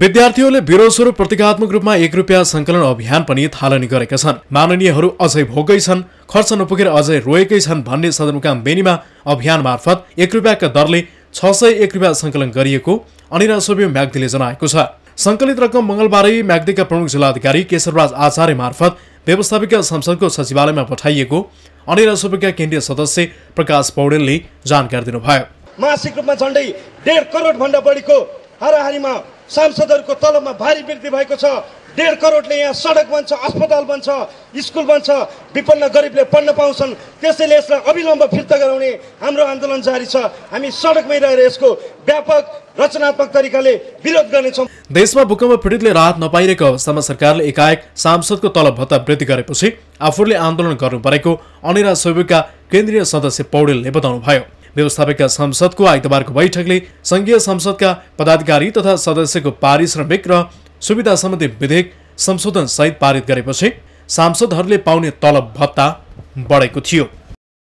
विद्यार्थीहरूले विरोधस्वरूप प्रतीकात्मक रूपमा एक रुपियाँ सङ्कलन अभियान पनि थालनी गरेका छन् माननीयहरू अझै भोकै छन् खर्च नपुगेर अझै रोएकै छन् भन्ने सदरमुकाम बेनीमा अभियान मार्फत एक रुपियाँका दरले छ सय एक रुपियाँ सङ्कलन गरिएको अनिरासोबी म्याग्दीले जनाएको छ सङ्कलित रकम मङ्गलबारै म्याग्दीका प्रमुख जिल्लाधिकारी केशवराज आचार्य मार्फत व्यवस्थापिका संसदको सचिवालयमा पठाइएको अनिरासोबीका केन्द्रीय सदस्य प्रकाश पौडेलले जानकारी दिनुभयो मासिक रूपमा झन्डै डेढ करोडभन्दा बढीको हाराहारीमा सांसदहरूको तलबमा भारी वृद्धि भएको छ डेढ करोडले यहाँ सडक बन्छ अस्पताल बन्छ स्कुल बन्छ विपन्न गरिबले पढ्न पाउँछन् त्यसैले यसलाई अविलम्ब फिर्ता गराउने हाम्रो आन्दोलन जारी छ हामी सडकमै रहेर यसको व्यापक रचनात्मक तरिकाले विरोध गर्नेछौँ देशमा भूकम्प पीडितले राहत नपाइरहेको अवस्थामा सरकारले एकाएक सांसदको तलब भत्ता वृद्धि गरेपछि आफूले आन्दोलन गर्नु परेको अनिरा सोबेका केन्द्रीय सदस्य पौडेलले बताउनुभयो व्यवस्थापिका संसदको आइतबारको बैठकले संघीय संसदका पदाधिकारी तथा सदस्यको पारिश्रमिक र सुविधा सम्बन्धी विधेयक संशोधनसहित पारित गरेपछि सांसदहरूले पाउने तलब भत्ता बढेको थियो